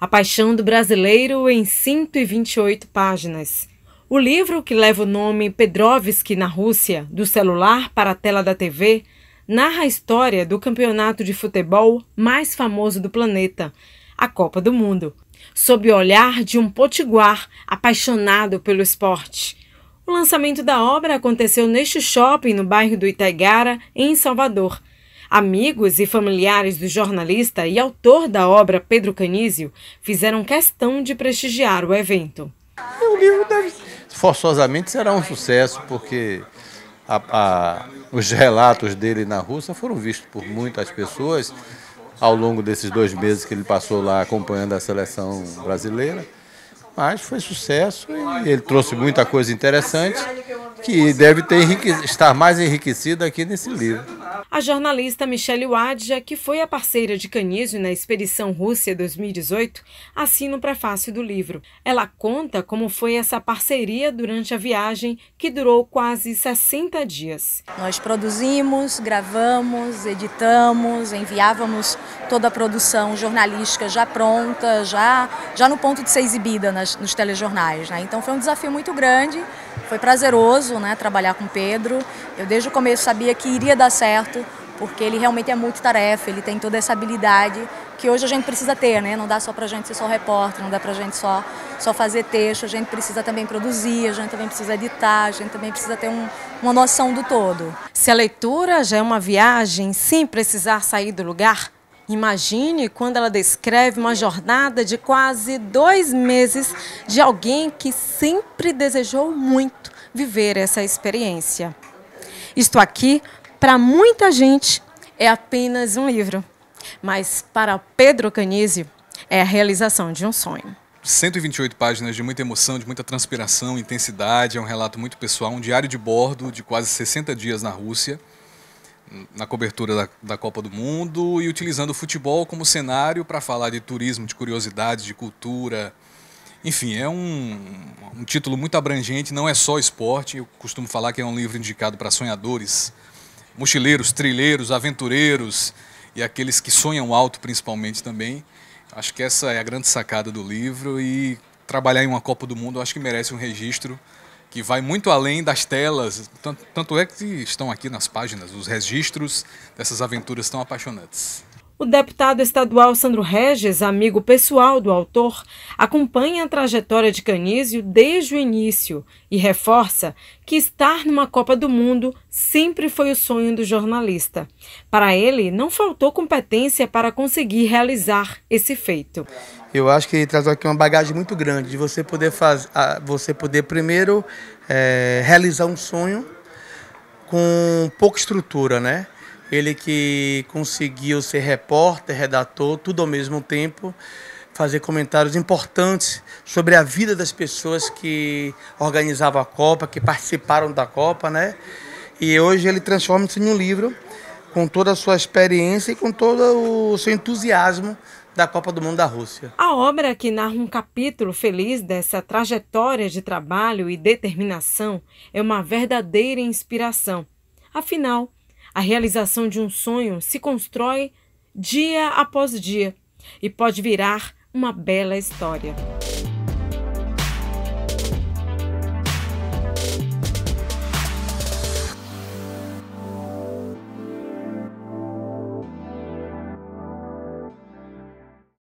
A Paixão do Brasileiro em 128 páginas. O livro que leva o nome Pedrovski na Rússia, do celular para a tela da TV, narra a história do campeonato de futebol mais famoso do planeta, a Copa do Mundo, sob o olhar de um potiguar apaixonado pelo esporte. O lançamento da obra aconteceu neste shopping no bairro do Itaigara, em Salvador, Amigos e familiares do jornalista e autor da obra Pedro Canísio fizeram questão de prestigiar o evento. O livro deve, forçosamente será um sucesso, porque a, a, os relatos dele na Rússia foram vistos por muitas pessoas ao longo desses dois meses que ele passou lá acompanhando a seleção brasileira. Mas foi sucesso e ele trouxe muita coisa interessante que deve ter, estar mais enriquecida aqui nesse livro. A jornalista Michelle Wadja, que foi a parceira de Canizio na expedição Rússia 2018, assina o prefácio do livro. Ela conta como foi essa parceria durante a viagem, que durou quase 60 dias. Nós produzimos, gravamos, editamos, enviávamos toda a produção jornalística já pronta, já, já no ponto de ser exibida nas, nos telejornais. Né? Então foi um desafio muito grande. Foi prazeroso né, trabalhar com o Pedro. Eu desde o começo sabia que iria dar certo, porque ele realmente é multitarefa, ele tem toda essa habilidade que hoje a gente precisa ter, né? Não dá só para gente ser só repórter, não dá para gente só, só fazer texto, a gente precisa também produzir, a gente também precisa editar, a gente também precisa ter um, uma noção do todo. Se a leitura já é uma viagem sem precisar sair do lugar, Imagine quando ela descreve uma jornada de quase dois meses de alguém que sempre desejou muito viver essa experiência. Isto aqui, para muita gente, é apenas um livro, mas para Pedro Canizzi, é a realização de um sonho. 128 páginas de muita emoção, de muita transpiração, intensidade, é um relato muito pessoal, um diário de bordo de quase 60 dias na Rússia na cobertura da, da, Copa do Mundo e utilizando o futebol como cenário para falar de turismo, de curiosidades, de cultura. Enfim, é um, um título muito abrangente, não é só esporte. Eu costumo falar que é um livro indicado para sonhadores, mochileiros, trilheiros, aventureiros e aqueles que sonham alto, principalmente também. Acho que essa é a grande sacada do livro e trabalhar em uma Copa do Mundo acho que merece um registro que vai muito além das telas. Tanto, tanto é que estão aqui nas páginas os registros dessas aventuras tão apaixonantes. O deputado estadual Sandro Regis, amigo pessoal do autor, acompanha a trajetória de Canísio desde o início e reforça que estar numa Copa do Mundo sempre foi o sonho do jornalista. Para ele, não faltou competência para conseguir realizar esse feito. Eu acho que ele traz aqui uma bagagem muito grande de você poder fazer, você poder primeiro é, realizar um sonho com pouca estrutura, né? Ele que conseguiu ser repórter, redator, tudo ao mesmo tempo, fazer comentários importantes sobre a vida das pessoas que organizavam a Copa, que participaram da Copa, né? E hoje ele transforma-se em um livro com toda a sua experiência e com todo o seu entusiasmo da Copa do Mundo da Rússia. A obra que narra um capítulo feliz dessa trajetória de trabalho e determinação é uma verdadeira inspiração. Afinal, a realização de um sonho se constrói dia após dia e pode virar uma bela história.